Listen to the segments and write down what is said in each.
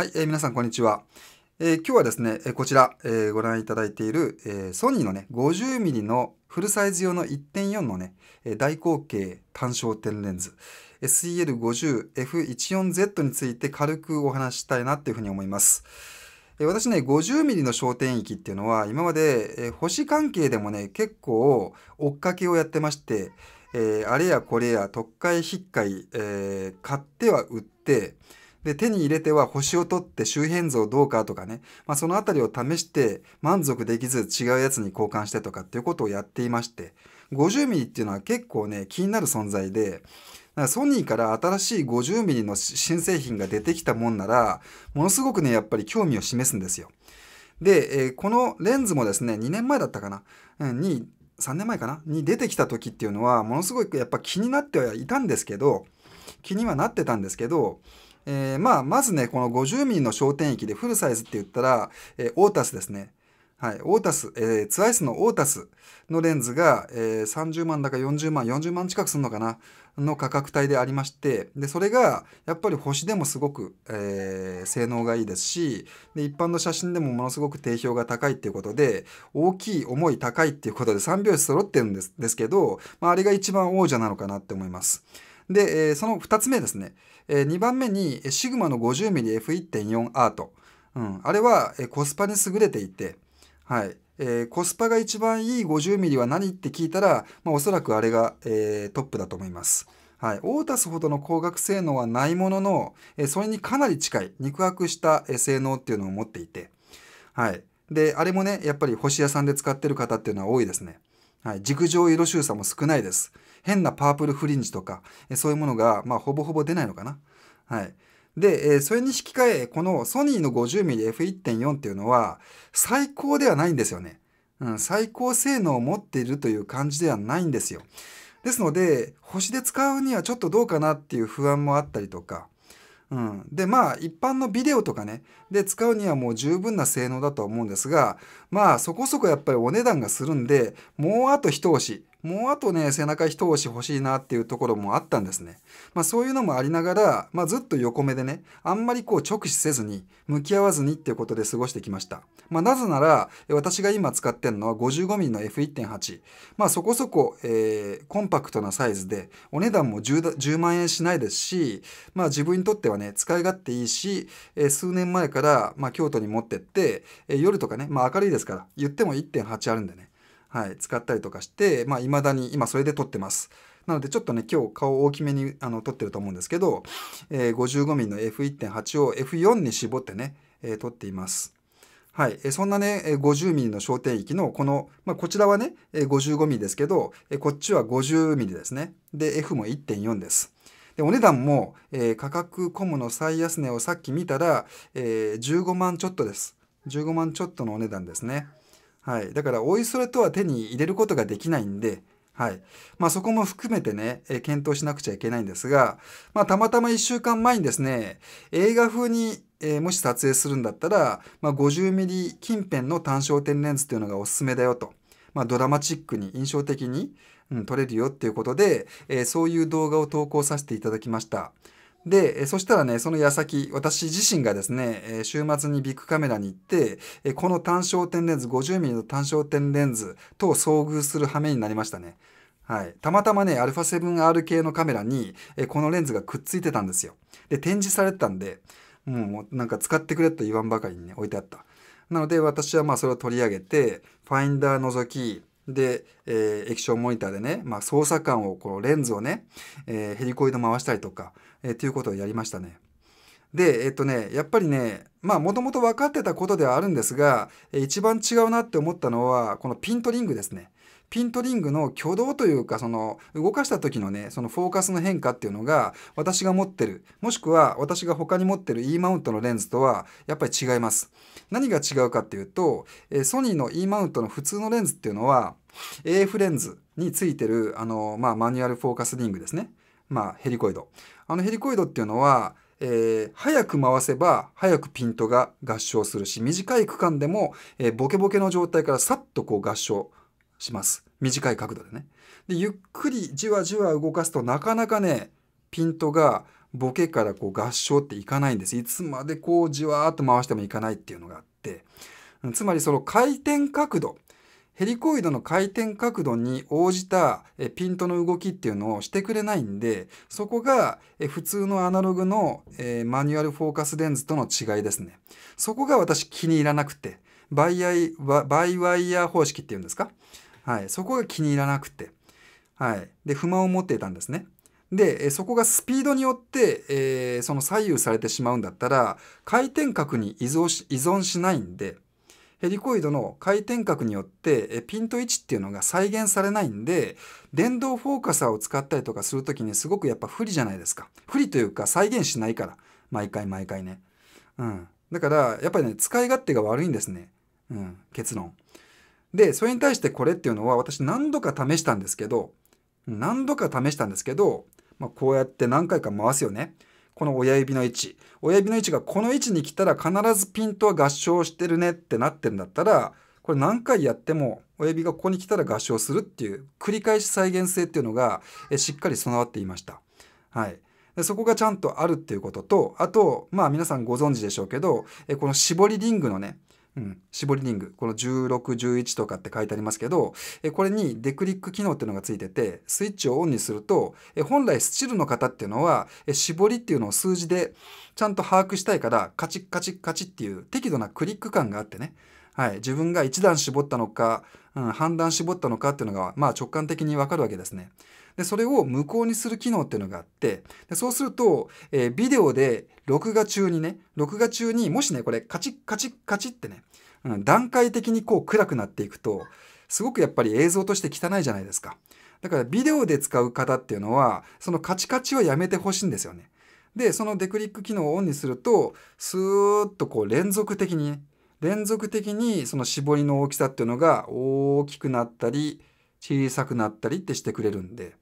はい、えー、皆さんこんにちは。えー、今日はですね、こちら、えー、ご覧いただいている、えー、ソニーのね、50mm のフルサイズ用の1.4のね、大口径単焦点レンズ、SEL50F14Z について軽くお話したいなっていうふうに思います。え私ね、50mm の焦点域っていうのは、今まで、え星関係でもね、結構追っかけをやってまして、えあれやこれや、特会、引っかい、え買っては売って、で、手に入れては星を取って周辺像どうかとかね、まあ、そのあたりを試して満足できず違うやつに交換してとかっていうことをやっていまして、50ミリっていうのは結構ね、気になる存在で、ソニーから新しい50ミリの新製品が出てきたもんなら、ものすごくね、やっぱり興味を示すんですよ。で、えー、このレンズもですね、2年前だったかな、に、3年前かな、に出てきた時っていうのは、ものすごくやっぱ気になってはいたんですけど、気にはなってたんですけど、えー、まあ、まずね、この50ミリの焦点域でフルサイズって言ったら、えー、オータスですね。はい、オータス、えー、ツアイスのオータスのレンズが、えー、30万だか40万、40万近くするのかなの価格帯でありまして、で、それがやっぱり星でもすごく、えー、性能がいいですし、で、一般の写真でもものすごく定評が高いっていうことで、大きい、重い、高いっていうことで3拍子揃ってるんですですけど、まあ、あれが一番王者なのかなって思います。で、えー、その2つ目ですね、えー、2番目にシグマの 50mmF1.4 アート、うん、あれは、えー、コスパに優れていて、はいえー、コスパが一番いい 50mm は何って聞いたら、まあ、おそらくあれが、えー、トップだと思います。はい、オータスほどの光学性能はないものの、えー、それにかなり近い肉薄した、え性能っていうのを持っていて、はい、であれもねやっぱり星屋さんで使ってる方っていうのは多いですね。はい、軸上色収差も少ないです。変なパープルフリンジとか、えそういうものが、まあ、ほぼほぼ出ないのかな。はい。で、えそれに引き換え、このソニーの 50mmF1.4 っていうのは、最高ではないんですよね。うん、最高性能を持っているという感じではないんですよ。ですので、星で使うにはちょっとどうかなっていう不安もあったりとか、うん、でまあ一般のビデオとかねで使うにはもう十分な性能だとは思うんですがまあそこそこやっぱりお値段がするんでもうあと一押しもうあとね背中一押し欲しいなっていうところもあったんですね、まあ、そういうのもありながら、まあ、ずっと横目でねあんまりこう直視せずに向き合わずにっていうことで過ごしてきました、まあ、なぜなら私が今使ってるのは 55mm の F1.8 まあそこそこ、えー、コンパクトなサイズでお値段も 10, 10万円しないですしまあ自分にとってはね使い勝手いいし、えー、数年前から、まあ、京都に持ってって、えー、夜とかね、まあ、明るいですから言っても1.8あるんでねはい、使ったりとかして、まあ、未だに今それで撮ってます。なのでちょっとね、今日顔大きめにあの撮ってると思うんですけど、えー、55mm の F1.8 を F4 に絞ってね、えー、撮っています。はい、そんなね、50mm の焦点域のこの、まあ、こちらはね、55mm ですけど、こっちは 50mm ですね。で、F も1.4です。で、お値段も、えー、価格コムの最安値をさっき見たら、えー、15万ちょっとです。15万ちょっとのお値段ですね。はい、だからおいそれとは手に入れることができないんで、はいまあ、そこも含めてね、え検討しなくちゃいけないんですが、まあ、たまたま1週間前にですね映画風に、えー、もし撮影するんだったら、まあ、50mm 近辺の単焦点レンズというのがおすすめだよと、まあ、ドラマチックに印象的に、うん、撮れるよっていうことで、えー、そういう動画を投稿させていただきました。で、そしたらね、その矢先、私自身がですね、週末にビッグカメラに行って、この単焦点レンズ、50mm の単焦点レンズと遭遇する羽目になりましたね。はい。たまたまね、α7R 系のカメラに、このレンズがくっついてたんですよ。で、展示されてたんで、もうなんか使ってくれと言わんばかりにね、置いてあった。なので、私はまあそれを取り上げて、ファインダー覗き、で、えー、液晶モニターでね、まあ、操作感をこうレンズをね、えー、ヘリコイド回したりとかえー、っていうことをやりましたね。で、えっとね、やっぱりね、まあもともと分かってたことではあるんですが、一番違うなって思ったのは、このピントリングですね。ピントリングの挙動というか、その動かした時のね、そのフォーカスの変化っていうのが、私が持ってる、もしくは私が他に持ってる E マウントのレンズとは、やっぱり違います。何が違うかっていうと、ソニーの E マウントの普通のレンズっていうのは、AF レンズについてる、あの、まあマニュアルフォーカスリングですね。まあ、ヘリコイド。あのヘリコイドっていうのは、えー、早く回せば早くピントが合唱するし、短い区間でも、えー、ボケボケの状態からさっとこう合唱します。短い角度でね。で、ゆっくりじわじわ動かすとなかなかね、ピントがボケからこう合唱っていかないんです。いつまでこうじわーっと回してもいかないっていうのがあって。つまりその回転角度。ヘリコイドの回転角度に応じたピントの動きっていうのをしてくれないんでそこが普通のアナログのマニュアルフォーカスレンズとの違いですねそこが私気に入らなくてバイアイバイワイヤー方式っていうんですか、はい、そこが気に入らなくて、はい、で不満を持っていたんですねでそこがスピードによって、えー、その左右されてしまうんだったら回転角に依存し依存しないんでヘリコイドの回転角によってピント位置っていうのが再現されないんで電動フォーカサーを使ったりとかする時にすごくやっぱ不利じゃないですか不利というか再現しないから毎回毎回ねうんだからやっぱりね使い勝手が悪いんですねうん結論でそれに対してこれっていうのは私何度か試したんですけど何度か試したんですけど、まあ、こうやって何回か回すよねこの親指の位置親指の位置がこの位置に来たら必ずピントは合唱してるねってなってんだったらこれ何回やっても親指がここに来たら合唱するっていう繰り返し再現性っていうのがしっかり備わっていました。はい、でそこがちゃんとあるっていうこととあとまあ皆さんご存知でしょうけどこの絞りリングのねうん、絞りリング、この1611とかって書いてありますけど、えこれにデクリック機能っていうのがついてて、スイッチをオンにすると、え本来スチルの方っていうのは、え絞りっていうのを数字でちゃんと把握したいから、カチッカチッカチッっていう適度なクリック感があってね、はい、自分が1段絞ったのか、うん、判断絞ったのかっていうのが、まあ直感的にわかるわけですね。でそれを無効にする機能っていうのがあってでそうすると、えー、ビデオで録画中にね録画中にもしねこれカチッカチッカチッってね、うん、段階的にこう暗くなっていくとすごくやっぱり映像として汚いじゃないですかだからビデオで使う方っていうのはそのカチカチはやめてほしいんですよねでそのデクリック機能をオンにするとスーッとこう連続的に、ね、連続的にその絞りの大きさっていうのが大きくなったり小さくなったりってしてくれるんで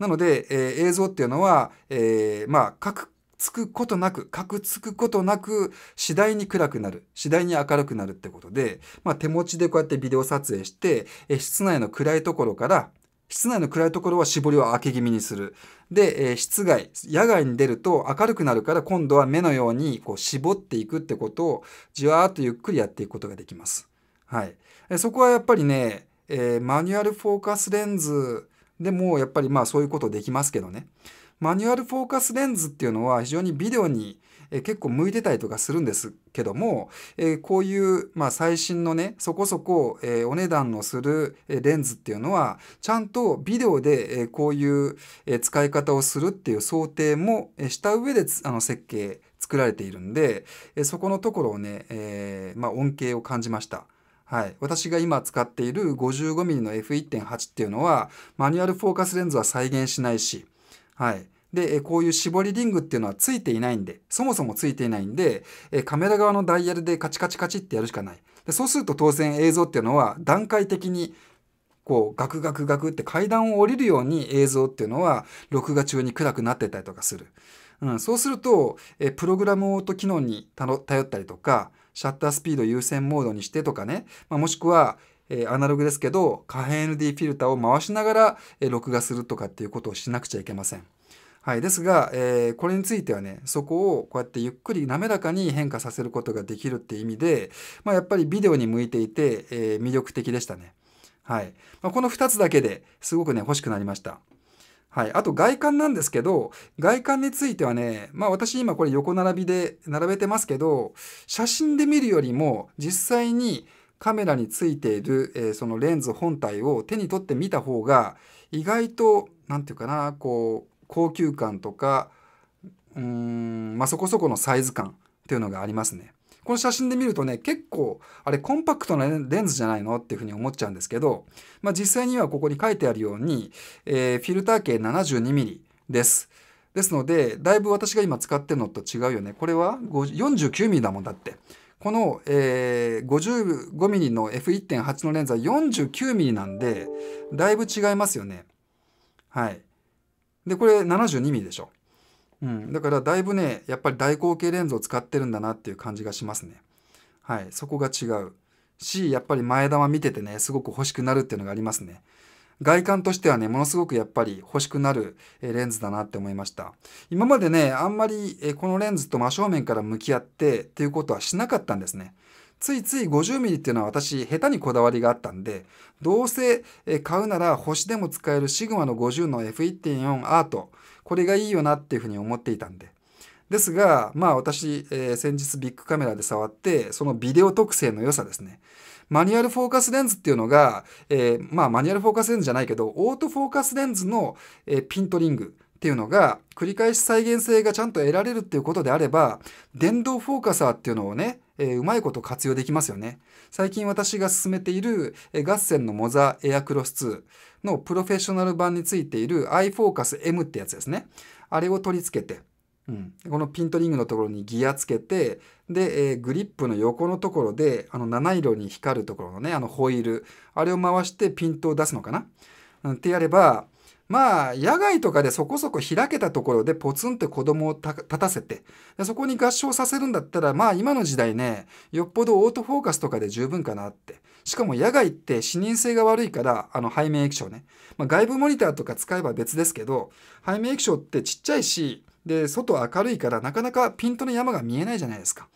なので、えー、映像っていうのは、えー、まあ、かくつくことなく、かくつくことなく、次第に暗くなる、次第に明るくなるってことで、まあ、手持ちでこうやってビデオ撮影して、えー、室内の暗いところから、室内の暗いところは絞りを開け気味にする。で、えー、室外、野外に出ると明るくなるから今度は目のようにこう絞っていくってことをじわーっとゆっくりやっていくことができます。はい。えそこはやっぱりね、えー、マニュアルフォーカスレンズでもやっぱりまあそういうことできますけどね。マニュアルフォーカスレンズっていうのは非常にビデオに結構向いてたりとかするんですけども、えこういう、まあ、最新のねそこそこ、えお値段のするレンズっていうのはちゃんとビデオで、えこういう、え使い方をするっていう想定もした上であの設計作られているんで、えそこのところをね、えまあ、恩恵を感じました。はい、私が今使っている 55mm の F1.8 っていうのはマニュアルフォーカスレンズは再現しないし、はい、で、こういう絞りリングっていうのはついていないんで、そもそもついていないんで、カメラ側のダイヤルでカチカチカチってやるしかない。でそうすると当然映像っていうのは段階的にこうガクガクガクって階段を降りるように映像っていうのは録画中に暗くなってたりとかする。うん、そうすると、えプログラムオート機能に頼ったりとか、シャッタースピード優先モードにしてとかね、まあ、もしくは、えー、アナログですけど、可変 ND フィルターを回しながら、えー、録画するとかっていうことをしなくちゃいけません。はい。ですが、えー、これについてはね、そこをこうやってゆっくり滑らかに変化させることができるって意味で、まあ、やっぱりビデオに向いていて、えー、魅力的でしたね。はい。まあ、この2つだけですごくね、欲しくなりました。はい。あと外観なんですけど、外観についてはね、まあ私今これ横並びで並べてますけど、写真で見るよりも実際にカメラについている、えー、そのレンズ本体を手に取ってみた方が意外と、なんていうかな、こう、高級感とか、うーん、まあそこそこのサイズ感っていうのがありますね。この写真で見るとね、結構、あれコンパクトなレンズじゃないのっていうふうに思っちゃうんですけど、まあ実際にはここに書いてあるように、えー、フィルター径 72mm です。ですので、だいぶ私が今使ってるのと違うよね。これは 49mm だもんだって。この、えー、55mm の F1.8 のレンズは 49mm なんで、だいぶ違いますよね。はい。で、これ 72mm でしょ。うん、だからだいぶねやっぱり大口径レンズを使ってるんだなっていう感じがしますねはいそこが違うしやっぱり前玉見ててねすごく欲しくなるっていうのがありますね外観としてはね、ものすごくやっぱり欲しくなるレンズだなって思いました。今までね、あんまりこのレンズと真正面から向き合ってっていうことはしなかったんですね。ついつい 50mm っていうのは私、下手にこだわりがあったんで、どうせ買うなら星でも使えるシグマの50の F1.4 アートこれがいいよなっていうふうに思っていたんで。ですが、まあ私、えー、先日ビッグカメラで触って、そのビデオ特性の良さですね。マニュアルフォーカスレンズっていうのが、えー、まあマニュアルフォーカスレンズじゃないけど、オートフォーカスレンズの、えー、ピントリングっていうのが、繰り返し再現性がちゃんと得られるっていうことであれば、電動フォーカサーっていうのをね、えー、うまいこと活用できますよね。最近私が進めている、えー、ガッセンのモザエアクロス2。のプロフェッショナル版についている iFocusM ってやつですね。あれを取り付けて、うん、このピントリングのところにギアつけて、で、えー、グリップの横のところで、あの七色に光るところのね、あのホイール、あれを回してピントを出すのかな。うん、ってやれば、まあ、野外とかでそこそこ開けたところでポツンって子供を立たせて、そこに合唱させるんだったら、まあ今の時代ね、よっぽどオートフォーカスとかで十分かなって。しかも野外って視認性が悪いから、あの背面液晶ね。まあ、外部モニターとか使えば別ですけど、背面液晶ってちっちゃいし、で、外明るいからなかなかピントの山が見えないじゃないですか。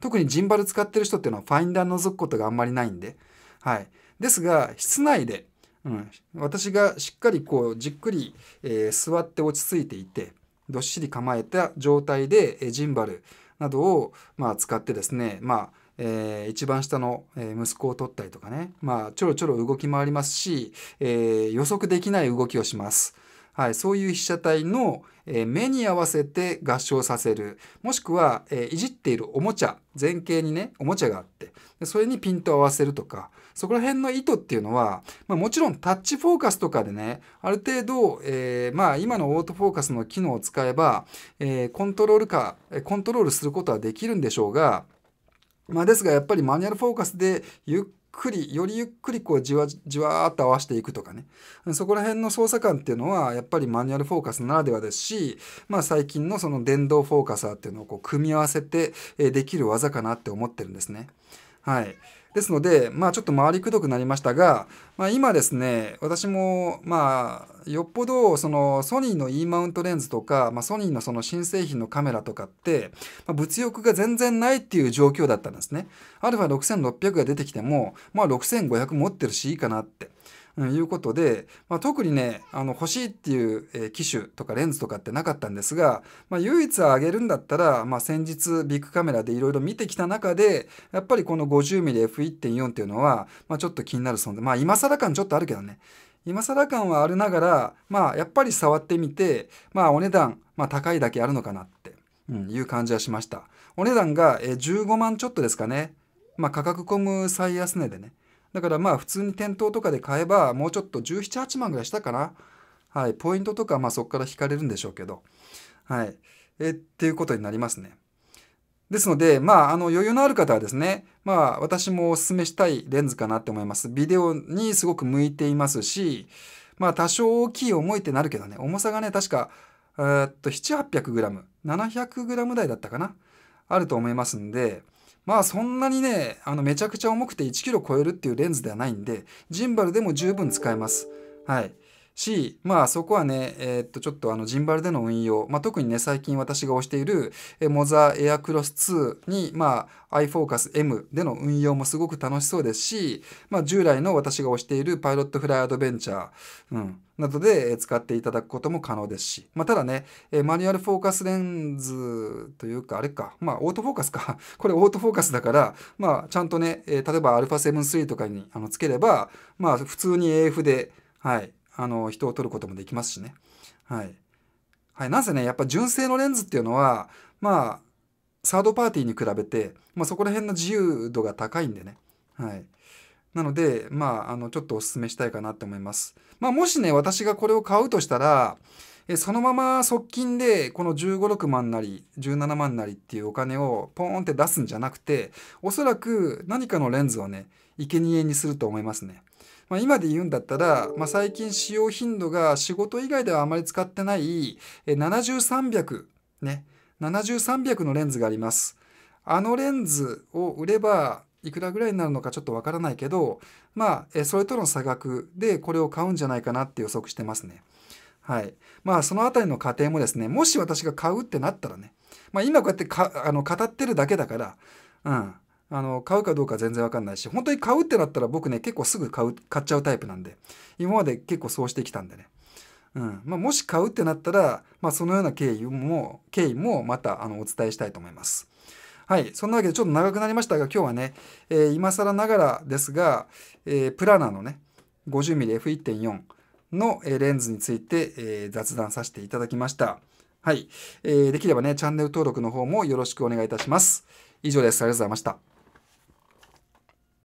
特にジンバル使ってる人っていうのはファインダー覗くことがあんまりないんで。はい。ですが、室内でうん、私がしっかりこうじっくり、えー、座って落ち着いていてどっしり構えた状態で、えー、ジンバルなどを、まあ、使ってですね、まあえー、一番下の、え息子を取ったりとかね、まあ、ちょろちょろ動き回りますし、え予測できない動きをします。はい、そういう被写体の、え目に合わせて合唱させるもしくは、えいじっているおもちゃ前景にねおもちゃがあってそれにピントを合わせるとかそこら辺の意図っていうのは、まあ、もちろんタッチフォーカスとかでねある程度、えー、まあ、今のオートフォーカスの機能を使えば、えー、コントロールかコントロールすることはできるんでしょうがまあ、ですがやっぱりマニュアルフォーカスでゆっくりよりゆっくりこうじわじわーっと合わせていくとかねそこら辺の操作感っていうのはやっぱりマニュアルフォーカスならではですし、まあ、最近のその電動フォーカサーっていうのをこう組み合わせてできる技かなって思ってるんですね。はいですので、まあ、ちょっと回りくどくなりましたが、まあ、今ですね私もまあよっぽどそのソニーの E マウントレンズとか、まあ、ソニーのその新製品のカメラとかって、まあ、物欲が全然ないっていう状況だったんですね。α6600 が出てきても、まあ、6500持ってるしいいかなって。うん、いうことで、まあ、特にねあの欲しいっていう、えー、機種とかレンズとかってなかったんですが、まあ、唯一上げるんだったら、まあ、先日ビッグカメラでいろいろ見てきた中でやっぱりこの 50mmF1.4 っていうのは、まあ、ちょっと気になる存在まあ今更感ちょっとあるけどね今更感はあるながら、まあ、やっぱり触ってみて、まあ、お値段、まあ、高いだけあるのかなって、うん、いう感じはしました。お値段が、えー、15万ちょっとですかね。まあ、価格込む最安値でね。だからまあ普通に店頭とかで買えばもうちょっと17、8万ぐらいしたかな。はい。ポイントとかまあそこから引かれるんでしょうけど。はい。えっていうことになりますね。ですので、まあ、あの、余裕のある方はですね、まあ、私もお勧めしたいレンズかなって思います。ビデオにすごく向いていますし、まあ、多少大きい重いってなるけどね、重さがね、確か、えっと、7、800g、700g 台だったかな、あると思いますんで、まあそんなにねあのめちゃくちゃ重くて 1kg 超えるっていうレンズではないんでジンバルでも十分使えますはいし、まあそこはね、えー、っとちょっとあのジンバルでの運用、まあ、特にね最近私が推しているモザエアクロス2に、まあ、iFocusM での運用もすごく楽しそうですし、まあ、従来の私が推しているパイロットフライアドベンチャー、うん、などで使っていただくことも可能ですし、まあ、ただね、マニュアルフォーカスレンズというか、あれか、まあ、オートフォーカスか。これオートフォーカスだから、まあ、ちゃんとね、例えば α7-3 とかにあのつければ、まあ、普通に AF で、はい、あの人を撮ることもできますしね。はい。はい、なぜね、やっぱ純正のレンズっていうのは、まあ、サードパーティーに比べて、まあ、そこら辺の自由度が高いんでね。はい。なので、まあ、あの、ちょっとお勧めしたいかなって思います。まあ、もしね、私がこれを買うとしたら、えそのまま側近で、この15、6万なり、17万なりっていうお金をポーンって出すんじゃなくて、おそらく何かのレンズをね、生贄にすると思いますね。まあ、今で言うんだったら、まあ、最近使用頻度が仕事以外ではあまり使ってない7 3 0 0ね7 3 0 0のレンズがありますあのレンズを売ればいくらぐらいになるのかちょっとわからないけどまあそれとの差額でこれを買うんじゃないかなって予測してますねはいまあそのあたりの過程もですねもし私が買うってなったらねまあ今こうやってかあの語ってるだけだからうんあの、買うかどうか全然わかんないし、本当に買うってなったら僕ね、結構すぐ買う、買っちゃうタイプなんで、今まで結構そうしてきたんでね。うん。まあ、もし買うってなったら、まあ、そのような経緯も、経緯もまた、あの、お伝えしたいと思います。はい。そんなわけでちょっと長くなりましたが、今日はね、えー、今更ながらですが、えー、プラナーのね、50mmF1.4 の、えレンズについて、えー、雑談させていただきました。はい。えー、できればね、チャンネル登録の方もよろしくお願いいたします。以上です。ありがとうございました。